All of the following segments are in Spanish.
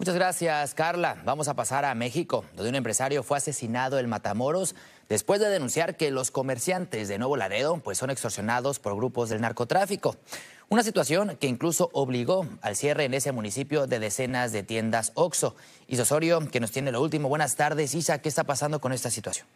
Muchas gracias, Carla. Vamos a pasar a México, donde un empresario fue asesinado en Matamoros después de denunciar que los comerciantes de Nuevo Laredo pues, son extorsionados por grupos del narcotráfico. Una situación que incluso obligó al cierre en ese municipio de decenas de tiendas OXO. Y Osorio, que nos tiene lo último. Buenas tardes, Isa. ¿Qué está pasando con esta situación?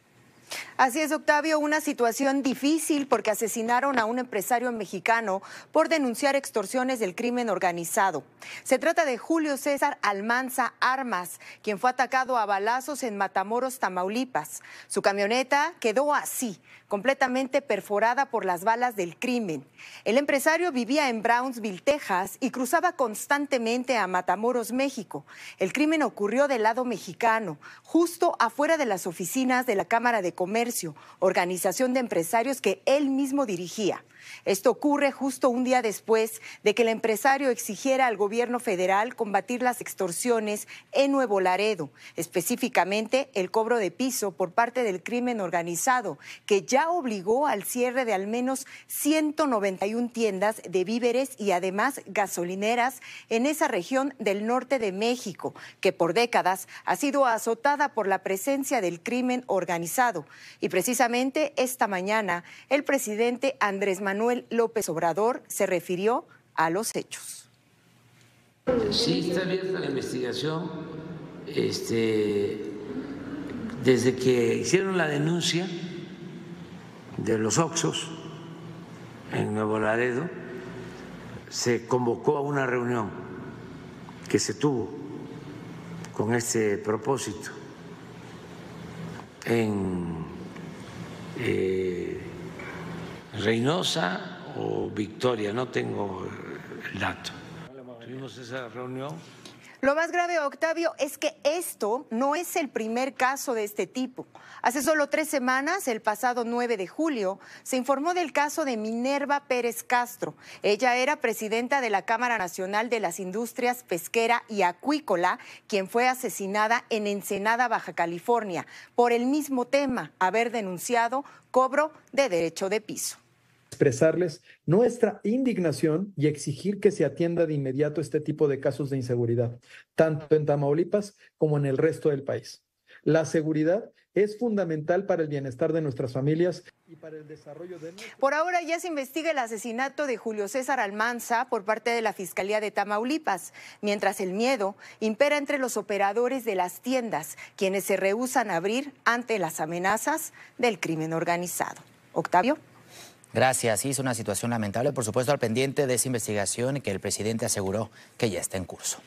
Así es, Octavio, una situación difícil porque asesinaron a un empresario mexicano por denunciar extorsiones del crimen organizado. Se trata de Julio César Almanza Armas, quien fue atacado a balazos en Matamoros, Tamaulipas. Su camioneta quedó así, completamente perforada por las balas del crimen. El empresario vivía en Brownsville, Texas, y cruzaba constantemente a Matamoros, México. El crimen ocurrió del lado mexicano, justo afuera de las oficinas de la Cámara de Comercio, organización de empresarios que él mismo dirigía. Esto ocurre justo un día después de que el empresario exigiera al gobierno federal combatir las extorsiones en Nuevo Laredo, específicamente el cobro de piso por parte del crimen organizado, que ya obligó al cierre de al menos 191 tiendas de víveres y además gasolineras en esa región del norte de México, que por décadas ha sido azotada por la presencia del crimen organizado. Y precisamente esta mañana el presidente Andrés Manuel López Obrador se refirió a los hechos. Sí está abierta la investigación. Este, desde que hicieron la denuncia, de los Oxos en Nuevo Laredo, se convocó a una reunión que se tuvo con este propósito en eh, Reynosa o Victoria, no tengo el dato. Tuvimos esa reunión lo más grave, Octavio, es que esto no es el primer caso de este tipo. Hace solo tres semanas, el pasado 9 de julio, se informó del caso de Minerva Pérez Castro. Ella era presidenta de la Cámara Nacional de las Industrias Pesquera y Acuícola, quien fue asesinada en Ensenada, Baja California, por el mismo tema, haber denunciado cobro de derecho de piso expresarles nuestra indignación y exigir que se atienda de inmediato este tipo de casos de inseguridad, tanto en Tamaulipas como en el resto del país. La seguridad es fundamental para el bienestar de nuestras familias y para el desarrollo de... Por ahora ya se investiga el asesinato de Julio César Almanza por parte de la Fiscalía de Tamaulipas, mientras el miedo impera entre los operadores de las tiendas, quienes se rehúsan a abrir ante las amenazas del crimen organizado. Octavio. Gracias. Sí, es una situación lamentable, por supuesto, al pendiente de esa investigación que el presidente aseguró que ya está en curso.